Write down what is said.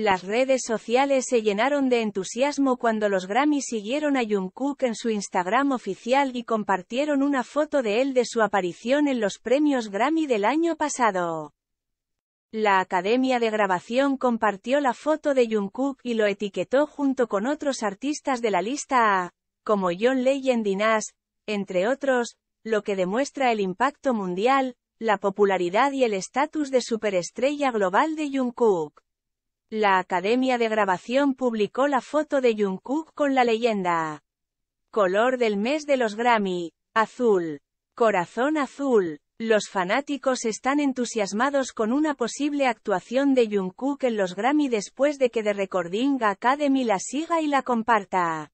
Las redes sociales se llenaron de entusiasmo cuando los Grammy siguieron a Jungkook en su Instagram oficial y compartieron una foto de él de su aparición en los premios Grammy del año pasado. La Academia de Grabación compartió la foto de Jungkook y lo etiquetó junto con otros artistas de la lista A, como John Legend y Nas, entre otros, lo que demuestra el impacto mundial, la popularidad y el estatus de superestrella global de Jungkook. La Academia de Grabación publicó la foto de Jungkook con la leyenda Color del mes de los Grammy, azul, corazón azul. Los fanáticos están entusiasmados con una posible actuación de Jungkook en los Grammy después de que The Recording Academy la siga y la comparta.